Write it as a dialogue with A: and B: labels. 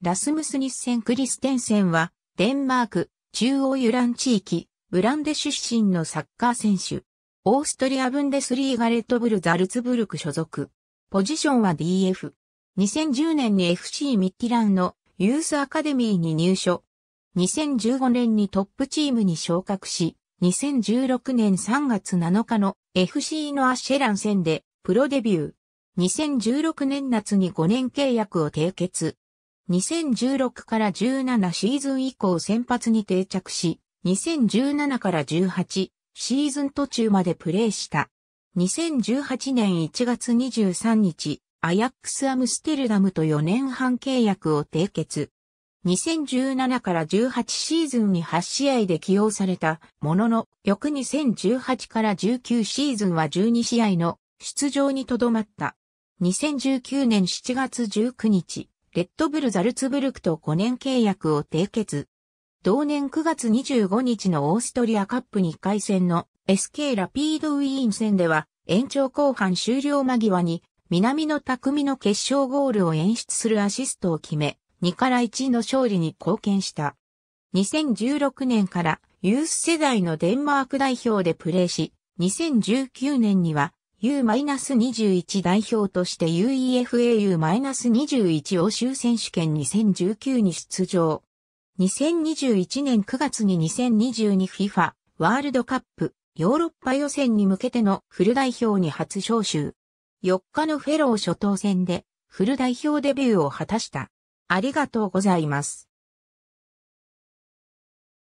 A: ラスムスニッセン・クリステンセンは、デンマーク、中央ユラン地域、ブランデ出身のサッカー選手。オーストリアブンデスリーガレットブル・ザルツブルク所属。ポジションは DF。2010年に FC ミッティランのユースアカデミーに入所。2015年にトップチームに昇格し、2016年3月7日の FC のアシェラン戦でプロデビュー。2016年夏に5年契約を締結。2016から17シーズン以降先発に定着し、2017から18シーズン途中までプレーした。2018年1月23日、アヤックスアムステルダムと4年半契約を締結。2017から18シーズンに8試合で起用されたものの、翌2018から19シーズンは12試合の出場にとどまった。2019年7月19日、レッドブルザルツブルクと5年契約を締結。同年9月25日のオーストリアカップ2回戦の SK ラピードウィーン戦では延長後半終了間際に南の匠の決勝ゴールを演出するアシストを決め2から1の勝利に貢献した。2016年からユース世代のデンマーク代表でプレーし、2019年には U-21 代表として UEFAU-21 欧州選手権2019に出場。2021年9月に 2022FIFA ワールドカップヨーロッパ予選に向けてのフル代表に初招集。4日のフェロー初等戦でフル代表デビューを果たした。ありがとうございます。